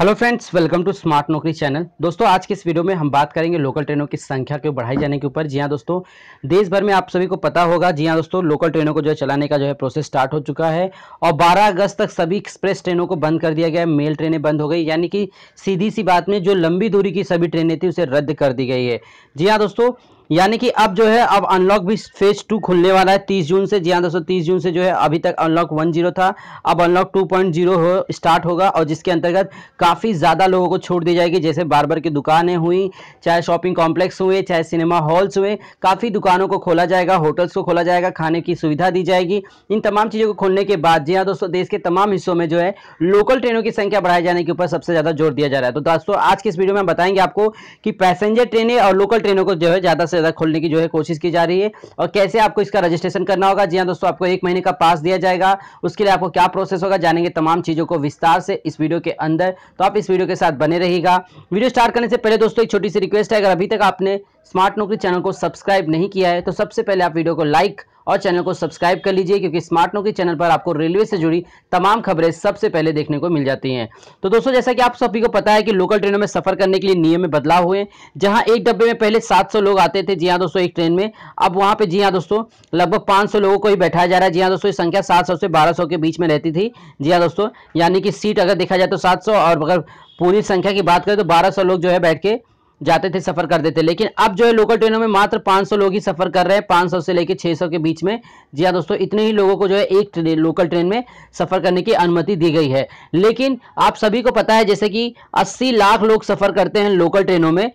hello friends welcome to smart Naukri channel दोस्तों आज के इस वीडियो में हम बात करेंगे लोकल ट्रेनों की संख्या को बढ़ाई जाने के ऊपर जी हाँ दोस्तों देश भर में आप सभी को पता होगा जी हाँ दोस्तों लोकल ट्रेनों को जो है चलाने का जो है प्रोसेस स्टार्ट हो चुका है और 12 अगस्त तक सभी एक्सप्रेस ट्रेनों को बंद कर दिया गया है मेल ट्रेनें बंद हो गई यानी कि सीधी सी बात में जो लंबी दूरी की सभी ट्रेनें थी उसे रद्द कर दी गई है जी हाँ दोस्तों यानी कि अब जो है अब अनलॉक भी फेज टू खुलने वाला है तीस जून से जी हाँ दोस्तों तीस जून से जो है अभी तक अनलॉक वन जीरो था अब अनलॉक टू पॉइंट जीरो हो स्टार्ट होगा और जिसके अंतर्गत काफ़ी ज़्यादा लोगों को छूट दी जाएगी जैसे बार की दुकानें हुई चाहे शॉपिंग कॉम्प्लेक्स हुए चाहे सिनेमा हॉल्स हुए काफ़ी दुकानों को खोला जाएगा होटल्स को खोला जाएगा खाने की सुविधा दी जाएगी इन तमाम चीज़ों को खोलने के बाद जी हाँ दोस्तों देश के तमाम हिस्सों में जो है लोकल ट्रेनों की संख्या बढ़ाए जाने के ऊपर सबसे ज़्यादा जोर दिया जा रहा है तो दोस्तों आज के इस वीडियो में बताएंगे आपको कि पैसेंजर ट्रेनें और लोकल ट्रेनों को जो है ज़्यादा से ज़्यादा खोलने की जो है कोशिश की जा रही है और कैसे आपको इसका रजिस्ट्रेशन करना होगा जी हाँ दोस्तों आपको एक महीने का पास दिया जाएगा उसके लिए आपको क्या प्रोसेस होगा जानेंगे तमाम चीज़ों को विस्तार से इस वीडियो के अंदर तो आप इस वीडियो के साथ बने रहेगा वीडियो स्टार्ट करने से पहले दोस्तों एक छोटी सी रिक्वेस्ट है अगर अभी तक आपने स्मार्ट नौकरी चैनल को सब्सक्राइब नहीं किया है तो सबसे पहले आप वीडियो को लाइक और चैनल को सब्सक्राइब कर लीजिए क्योंकि स्मार्ट नौकरी चैनल पर आपको रेलवे से जुड़ी तमाम खबरें सबसे पहले देखने को मिल जाती हैं तो दोस्तों जैसा कि आप सभी को पता है कि लोकल ट्रेनों में सफर करने के लिए नियम में बदलाव हुए जहां एक डब्बे में पहले 700 लोग आते थे जी हाँ दोस्तों एक ट्रेन में अब वहां पर जी हाँ दोस्तों लगभग पांच लोगों को ही बैठाया जा रहा है जी हाँ दोस्तों संख्या सात से बारह के बीच में रहती थी जी हाँ दोस्तों यानी कि सीट अगर देखा जाए तो सात और अगर पूरी संख्या की बात करें तो बारह लोग जो है बैठ के जाते थे सफर करते थे लेकिन अब जो है लोकल ट्रेनों में मात्र 500 लोग ही सफर कर रहे हैं 500 से लेकर 600 के बीच में जी हाँ दोस्तों इतने ही लोगों को जो है एक ट्रेन लोकल ट्रेन में सफर करने की अनुमति दी गई है लेकिन आप सभी को पता है जैसे कि अस्सी लाख लोग सफर करते हैं लोकल ट्रेनों में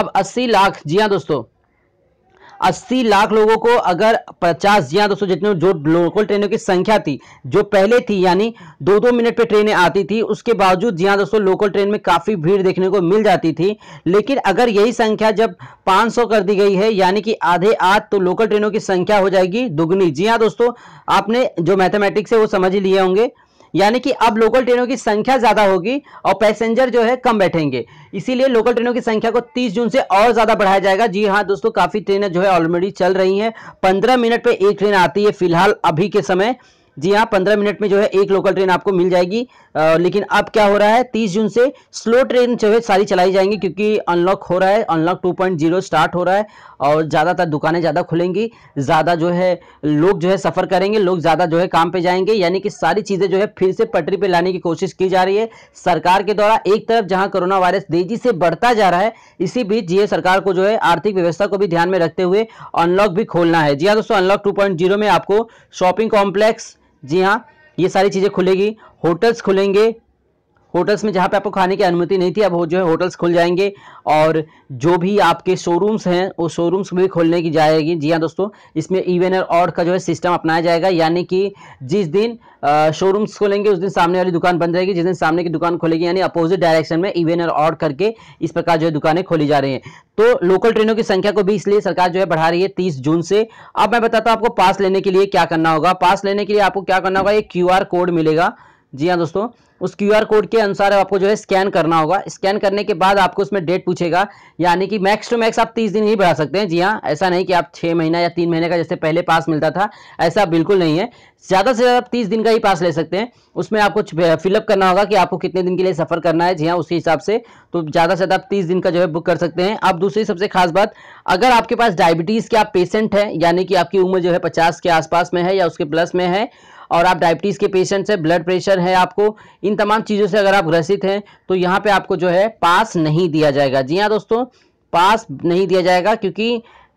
अब अस्सी लाख जी हाँ दोस्तों अस्सी लाख लोगों को अगर पचास या दोस्तों जितने जो लोकल ट्रेनों की संख्या थी जो पहले थी यानी दो दो मिनट पे ट्रेनें आती थी उसके बावजूद जी दोस्तों लोकल ट्रेन में काफ़ी भीड़ देखने को मिल जाती थी लेकिन अगर यही संख्या जब 500 कर दी गई है यानी कि आधे आध तो लोकल ट्रेनों की संख्या हो जाएगी दुगनी जी हाँ दोस्तों आपने जो मैथमेटिक्स है वो समझ लिए होंगे यानी कि अब लोकल ट्रेनों की संख्या ज़्यादा होगी और पैसेंजर जो है कम बैठेंगे इसीलिए लोकल ट्रेनों की संख्या को 30 जून से और ज़्यादा बढ़ाया जाएगा जी हाँ दोस्तों काफ़ी ट्रेनें जो है ऑलरेडी चल रही हैं पंद्रह मिनट पर एक ट्रेन आती है फिलहाल अभी के समय जी हाँ पंद्रह मिनट में जो है एक लोकल ट्रेन आपको मिल जाएगी आ, लेकिन अब क्या हो रहा है तीस जून से स्लो ट्रेन जो है सारी चलाई जाएंगी क्योंकि अनलॉक हो रहा है unlock two point zero start हो रहा है और ज़्यादातर दुकानें ज़्यादा खुलेंगी ज़्यादा जो है लोग जो है सफ़र करेंगे लोग ज़्यादा जो है काम पे जाएंगे यानी कि सारी चीज़ें जो है फिर से पटरी पर लाने की कोशिश की जा रही है सरकार के द्वारा एक तरफ जहाँ कोरोना वायरस तेजी से बढ़ता जा रहा है इसी बीच जी हाँ, सरकार को जो है आर्थिक व्यवस्था को भी ध्यान में रखते हुए अनलॉक भी खोलना है जी हाँ दोस्तों अनलॉक टू में आपको शॉपिंग कॉम्प्लेक्स जी हाँ ये सारी चीज़ें खुलेगी होटल्स खुलेंगे होटल्स में जहाँ पे आपको खाने की अनुमति नहीं थी अब वो जो है होटल्स खुल जाएंगे और जो भी आपके शोरूम्स हैं वो शोरूम्स भी खोलने की जाएगी जी हाँ दोस्तों इसमें इवन और ऑड का जो है सिस्टम अपनाया जाएगा यानी कि जिस दिन शोरूम्स खोलेंगे उस दिन सामने वाली दुकान बंद रहेगी जिस दिन सामने की दुकान खोलेगी यानी अपोजिट डायरेक्शन में इवन और ऑड करके इस प्रकार जो है दुकानें खोली जा रही हैं तो लोकल ट्रेनों की संख्या को भी इसलिए सरकार जो है बढ़ा रही है तीस जून से अब मैं बताता हूँ आपको पास लेने के लिए क्या करना होगा पास लेने के लिए आपको क्या करना होगा ये क्यू कोड मिलेगा जी हाँ दोस्तों उस आर कोड के अनुसार आपको जो है स्कैन करना होगा स्कैन करने के बाद आपको उसमें डेट पूछेगा यानी कि मैक्स टू मैक्स आप तीस दिन ही बढ़ा सकते हैं जी हाँ ऐसा नहीं कि आप छः महीना या तीन महीने का जैसे पहले पास मिलता था ऐसा बिल्कुल नहीं है ज़्यादा से ज़्यादा आप तीस दिन का ही पास ले सकते हैं उसमें आपको फिलअप करना होगा कि आपको कितने दिन के लिए सफ़र करना है जी हाँ उसके हिसाब से तो ज़्यादा से ज़्यादा आप तीस दिन का जो है बुक कर सकते हैं अब दूसरी सबसे खास बात अगर आपके पास डायबिटीज़ के आप पेशेंट हैं यानी कि आपकी उम्र जो है पचास के आसपास में है या उसके प्लस में है और आप डायबिटीज़ के पेशेंट्स हैं ब्लड प्रेशर है आपको इन तमाम चीज़ों से अगर आप ग्रसित हैं तो यहाँ पे आपको जो है पास नहीं दिया जाएगा जी हाँ दोस्तों पास नहीं दिया जाएगा क्योंकि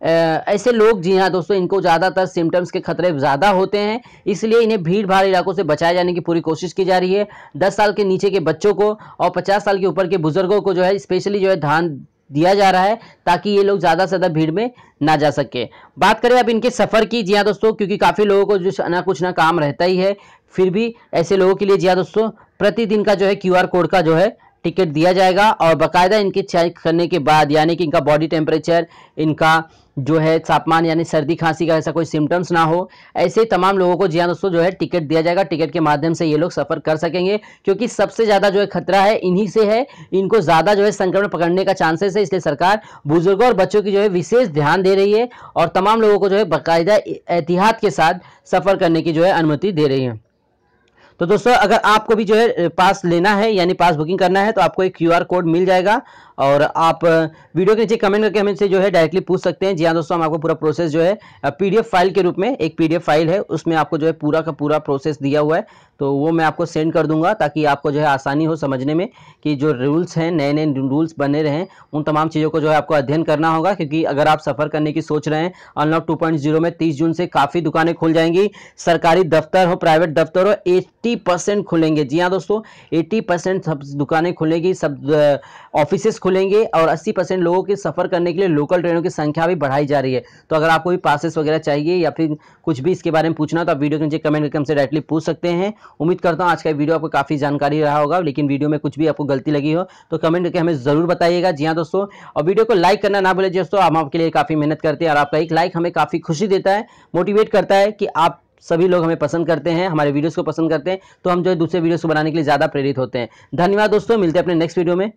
ऐसे लोग जी हाँ दोस्तों इनको ज़्यादातर सिम्टम्स के खतरे ज़्यादा होते हैं इसलिए इन्हें भीड़ भाड़ इलाकों से बचाए जाने की पूरी कोशिश की जा रही है दस साल के नीचे के बच्चों को और पचास साल के ऊपर के बुजुर्गों को जो है स्पेशली जो है ध्यान दिया जा रहा है ताकि ये लोग ज़्यादा से ज़्यादा भीड़ में ना जा सके बात करें अब इनके सफ़र की जी हाँ दोस्तों क्योंकि काफ़ी लोगों को जो ना कुछ ना काम रहता ही है फिर भी ऐसे लोगों के लिए जी हाँ दोस्तों प्रतिदिन का जो है क्यूआर कोड का जो है टिकट दिया जाएगा और बाकायदा इनके चेक करने के बाद यानी कि इनका बॉडी टेम्परेचर इनका जो है तापमान यानी सर्दी खांसी का ऐसा कोई सिम्टम्स ना हो ऐसे तमाम लोगों को जी हाँ दोस्तों जो है टिकट दिया जाएगा टिकट के माध्यम से ये लोग सफ़र कर सकेंगे क्योंकि सबसे ज़्यादा जो है खतरा है इन्हीं से है इनको ज़्यादा जो है संक्रमण पकड़ने का चांसेस है इसलिए सरकार बुजुर्गों और बच्चों की जो है विशेष ध्यान दे रही है और तमाम लोगों को जो है बाकायदा एहतियात के साथ सफ़र करने की जो है अनुमति दे रही है तो दोस्तों अगर आपको भी जो है पास लेना है यानी पास बुकिंग करना है तो आपको एक क्यू कोड मिल जाएगा और आप वीडियो के नीचे कमेंट करके से जो है डायरेक्टली पूछ सकते हैं जी हाँ दोस्तों हम आपको पूरा प्रोसेस जो है पीडीएफ फाइल के रूप में एक पीडीएफ फाइल है उसमें आपको जो है पूरा का पूरा प्रोसेस दिया हुआ है तो वो मैं आपको सेंड कर दूंगा ताकि आपको जो है आसानी हो समझने में कि जो रूल्स हैं नए नए रूल्स बने रहें उन तमाम चीज़ों को जो है आपको अध्ययन करना होगा क्योंकि अगर आप सफ़र करने की सोच रहे हैं अनलॉक टू में तीस जून से काफ़ी दुकानें खुल जाएंगी सरकारी दफ्तर हो प्राइवेट दफ्तर हो एट्टी खुलेंगे जी हाँ दोस्तों एट्टी सब दुकानें खुलेगी सब ऑफिसेस खुलेंगे और 80 परसेंट लोगों के सफ़र करने के लिए लोकल ट्रेनों की संख्या भी बढ़ाई जा रही है तो अगर आपको भी पासेस वगैरह चाहिए या फिर कुछ भी इसके बारे में पूछना तो आप वीडियो के नीचे कमेंट करके हमसे डायरेक्टली पूछ सकते हैं उम्मीद करता हूँ आज का वीडियो आपको काफ़ी जानकारी रहा होगा लेकिन वीडियो में कुछ भी आपको गलती लगी हो तो कमेंट करके हमें ज़रूर बताइएगा जी हाँ दोस्तों और वीडियो को लाइक करना ना बोले दोस्तों हम आपके लिए काफ़ी मेहनत करते हैं और आपका एक लाइक हमें काफ़ी खुशी देता है मोटिवेट करता है कि आप सभी लोग हमें पसंद करते हैं हमारे वीडियोस को पसंद करते हैं तो हम जो है दूसरे वीडियोस को बनाने के लिए ज़्यादा प्रेरित होते हैं धन्यवाद दोस्तों मिलते हैं अपने नेक्स्ट वीडियो में